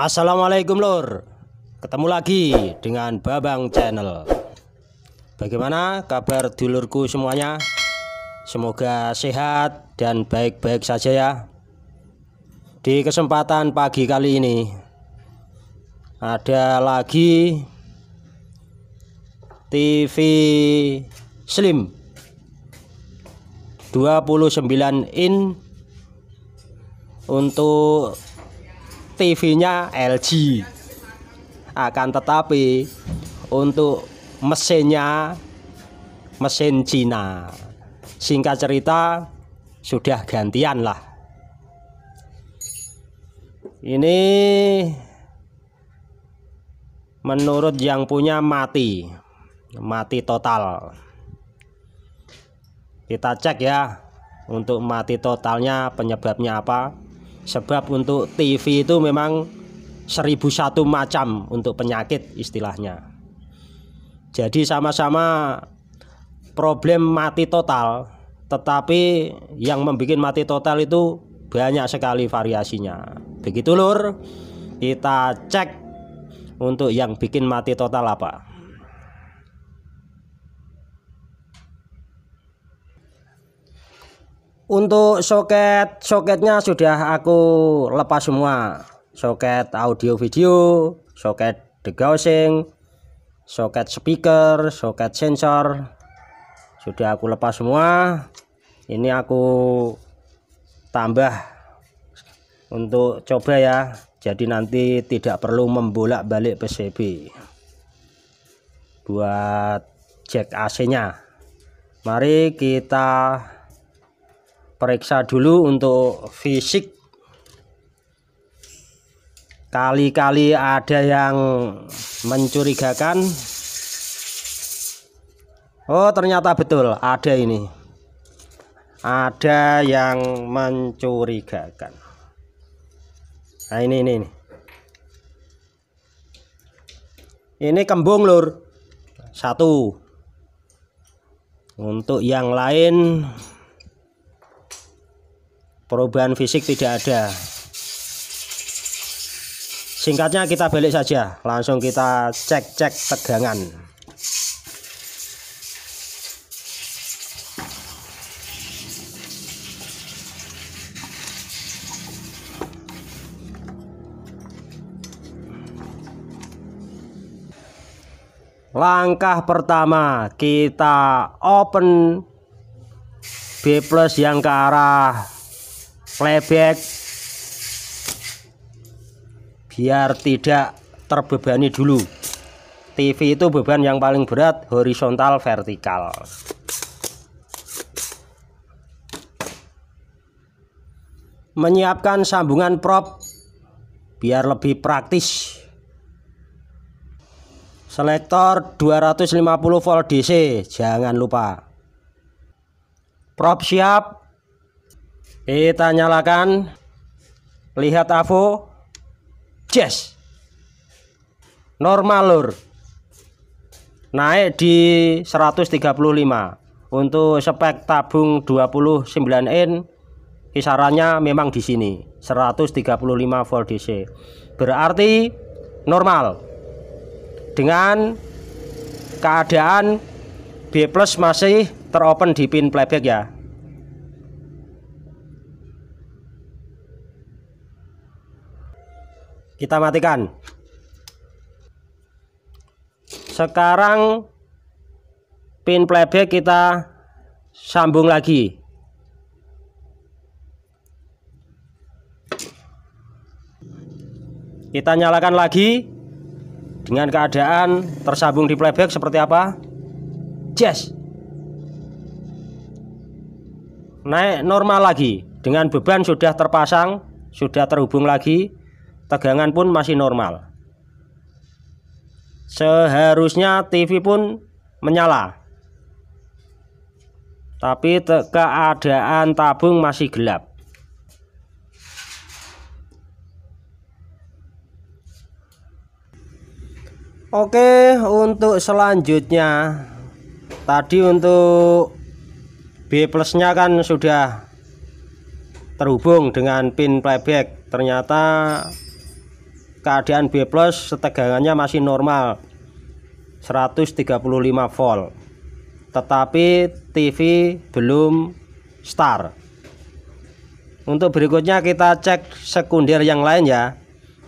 Assalamualaikum lor Ketemu lagi dengan Babang Channel Bagaimana kabar dulurku semuanya Semoga sehat dan baik-baik saja ya Di kesempatan pagi kali ini Ada lagi TV Slim 29 in untuk TV-nya LG akan tetapi untuk mesinnya mesin Cina singkat cerita sudah gantian lah ini menurut yang punya mati mati total kita cek ya untuk mati totalnya penyebabnya apa sebab untuk TV itu memang seribu satu macam untuk penyakit istilahnya jadi sama-sama problem mati total tetapi yang membuat mati total itu banyak sekali variasinya begitu lur kita cek untuk yang bikin mati total apa Untuk soket-soketnya sudah aku lepas semua. Soket audio video, soket degaussing, soket speaker, soket sensor sudah aku lepas semua. Ini aku tambah untuk coba ya. Jadi nanti tidak perlu membolak-balik PCB buat jack AC-nya. Mari kita periksa dulu untuk fisik kali-kali ada yang mencurigakan Oh ternyata betul ada ini ada yang mencurigakan nah ini ini ini, ini kembung lur satu untuk yang lain perubahan fisik tidak ada singkatnya kita balik saja langsung kita cek-cek tegangan Langkah pertama kita open B plus yang ke arah playback biar tidak terbebani dulu TV itu beban yang paling berat horizontal vertikal menyiapkan sambungan prop biar lebih praktis selektor 250 volt DC jangan lupa prop siap kita nyalakan lihat avo yes normal lur naik di 135 untuk spek tabung 29 in, kisarannya memang di sini 135 volt DC berarti normal dengan keadaan B plus masih teropen di pin playback ya kita matikan sekarang pin playback kita sambung lagi kita nyalakan lagi dengan keadaan tersambung di playback seperti apa jazz yes. naik normal lagi dengan beban sudah terpasang sudah terhubung lagi tegangan pun masih normal seharusnya TV pun menyala tapi keadaan tabung masih gelap Oke untuk selanjutnya tadi untuk B plusnya kan sudah terhubung dengan pin playback ternyata keadaan B plus tegangannya masih normal 135 volt tetapi TV belum start untuk berikutnya kita cek sekunder yang lain ya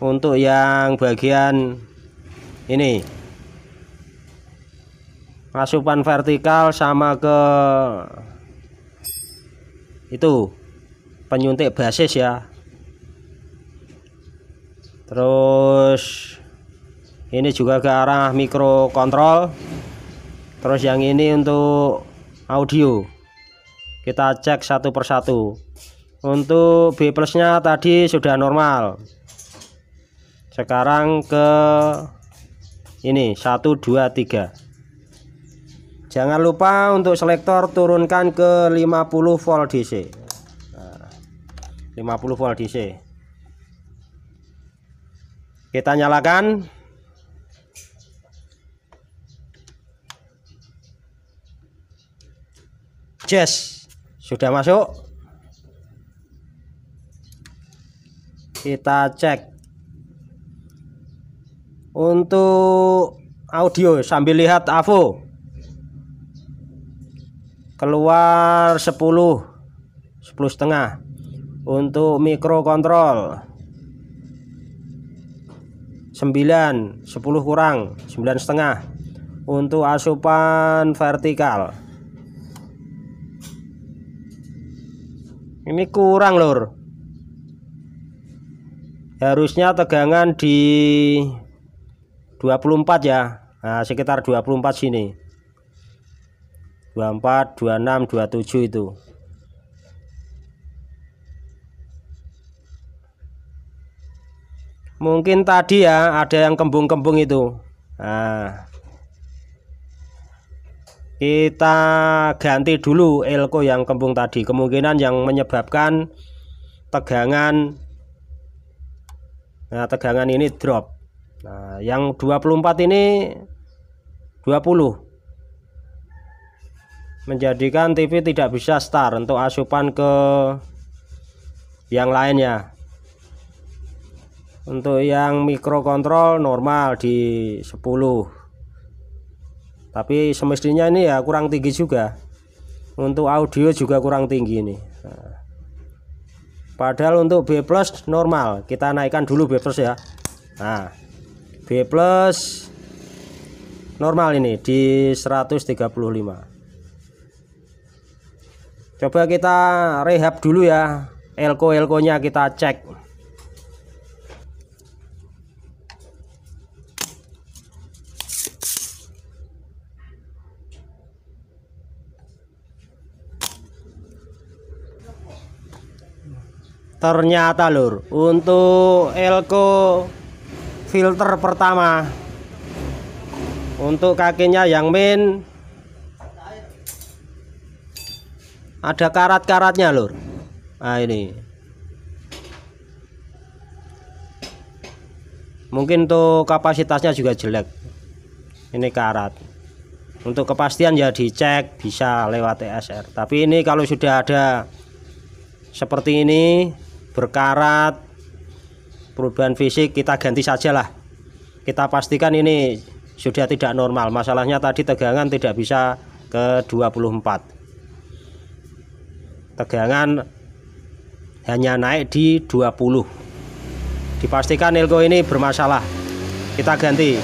untuk yang bagian ini asupan vertikal sama ke itu penyuntik basis ya terus ini juga ke arah mikrokontrol terus yang ini untuk audio kita cek satu persatu untuk B plusnya tadi sudah normal sekarang ke ini 1 2 3 jangan lupa untuk selektor turunkan ke 50 volt DC 50 nah, volt DC kita nyalakan yes sudah masuk kita cek untuk audio sambil lihat AVO keluar 10 10 setengah untuk mikrokontrol. 9 10 kurang 9 setengah untuk asupan vertikal ini kurang lur harusnya tegangan di 24 ya nah, sekitar 24 sini 24 26 27 itu mungkin tadi ya ada yang kembung-kembung itu nah, kita ganti dulu elko yang kembung tadi kemungkinan yang menyebabkan tegangan nah tegangan ini drop nah yang 24 ini 20 menjadikan TV tidak bisa start untuk asupan ke yang lainnya untuk yang mikrokontrol normal di 10 tapi semestinya ini ya kurang tinggi juga untuk audio juga kurang tinggi ini padahal untuk B plus normal kita naikkan dulu B plus ya nah B plus normal ini di 135 coba kita rehab dulu ya elko-elkonya kita cek ternyata lur untuk elko filter pertama untuk kakinya yang min ada karat-karatnya lur nah ini mungkin tuh kapasitasnya juga jelek ini karat untuk kepastian ya dicek bisa lewat ESR tapi ini kalau sudah ada seperti ini berkarat perubahan fisik kita ganti saja lah kita pastikan ini sudah tidak normal masalahnya tadi tegangan tidak bisa ke 24 tegangan hanya naik di 20 dipastikan elko ini bermasalah kita ganti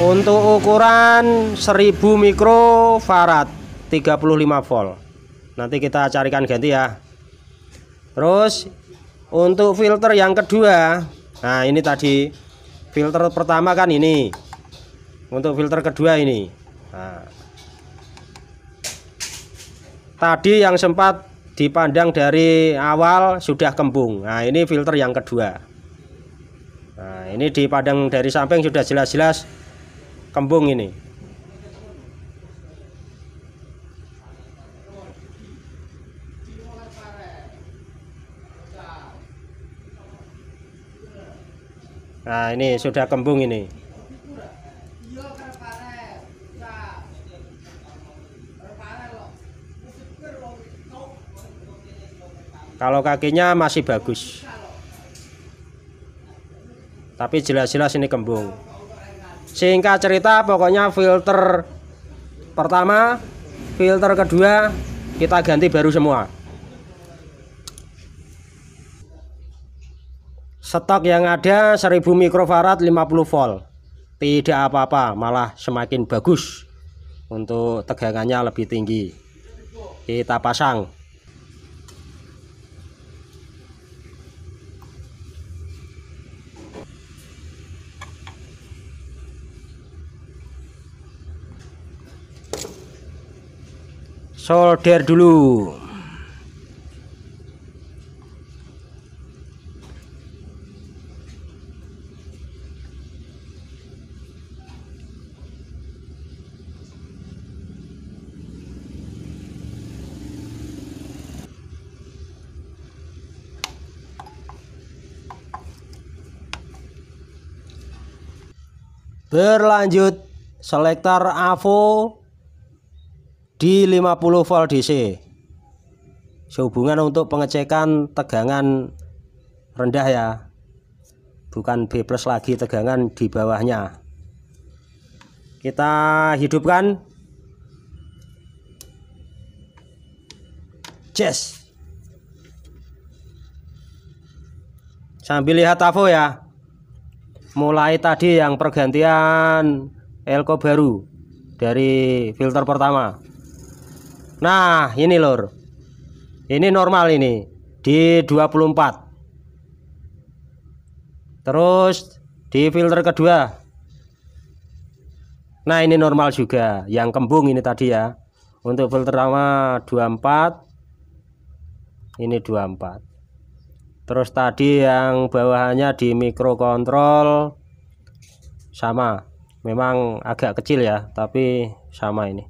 untuk ukuran 1000 mikrofarad 35 volt nanti kita carikan ganti ya terus untuk filter yang kedua nah ini tadi filter pertama kan ini untuk filter kedua ini nah. tadi yang sempat dipandang dari awal sudah kembung nah ini filter yang kedua nah ini dipandang dari samping sudah jelas-jelas kembung ini Nah, ini sudah kembung ini. Kalau kakinya masih bagus. Tapi jelas-jelas ini kembung. Singkat cerita pokoknya filter pertama, filter kedua kita ganti baru semua. Stok yang ada 1000 mikrofarad 50 volt. Tidak apa-apa, malah semakin bagus. Untuk tegangannya lebih tinggi. Kita pasang. solder dulu Berlanjut selektor AVO di 50 volt DC. Sehubungan untuk pengecekan tegangan rendah ya. Bukan B+ plus lagi tegangan di bawahnya. Kita hidupkan. Yes. Sambil lihat AVO ya mulai tadi yang pergantian elko baru dari filter pertama nah ini lor ini normal ini di 24 terus di filter kedua nah ini normal juga yang kembung ini tadi ya untuk filter pertama 24 ini 24 terus tadi yang bawahannya di mikrokontrol sama memang agak kecil ya tapi sama ini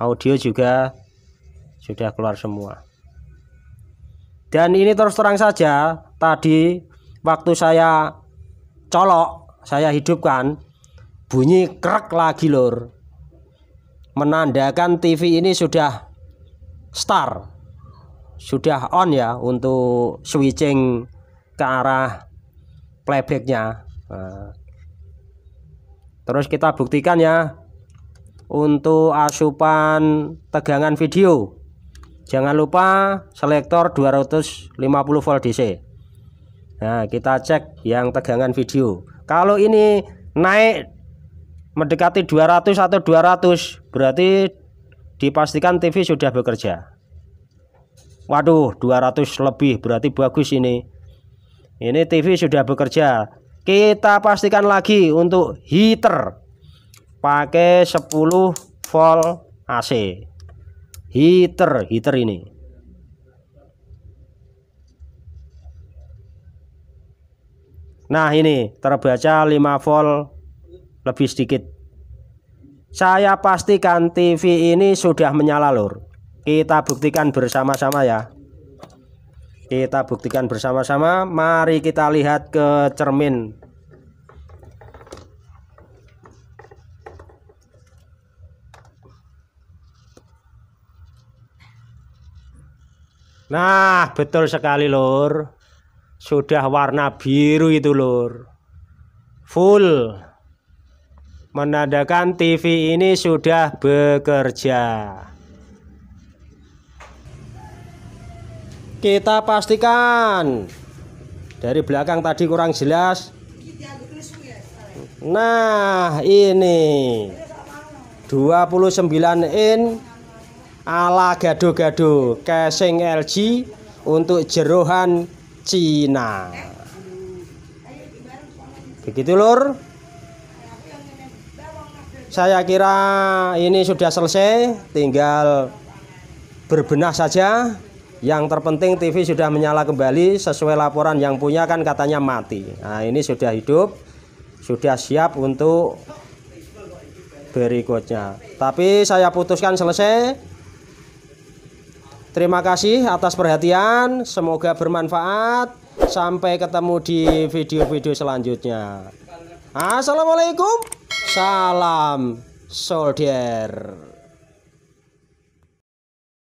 audio juga sudah keluar semua dan ini terus terang saja tadi waktu saya colok saya hidupkan bunyi krek lagi lor menandakan TV ini sudah start sudah on ya untuk switching ke arah playbacknya nah. terus kita buktikan ya untuk asupan tegangan video jangan lupa selektor 250 volt DC nah kita cek yang tegangan video kalau ini naik mendekati 200 atau 200 berarti dipastikan TV sudah bekerja Waduh, 200 lebih berarti bagus ini. Ini TV sudah bekerja. Kita pastikan lagi untuk heater. Pakai 10 volt AC. Heater, heater ini. Nah ini terbaca 5 volt lebih sedikit Saya pastikan TV ini sudah menyala lur kita buktikan bersama-sama ya. Kita buktikan bersama-sama. Mari kita lihat ke cermin. Nah, betul sekali, lor. Sudah warna biru itu, lor. Full. Menandakan TV ini sudah bekerja. kita pastikan dari belakang tadi kurang jelas nah ini 29 in ala gado-gado casing LG untuk jerohan Cina begitu lur saya kira ini sudah selesai tinggal berbenah saja yang terpenting TV sudah menyala kembali sesuai laporan yang punya kan katanya mati nah ini sudah hidup sudah siap untuk berikutnya tapi saya putuskan selesai terima kasih atas perhatian semoga bermanfaat sampai ketemu di video-video selanjutnya Assalamualaikum salam soldier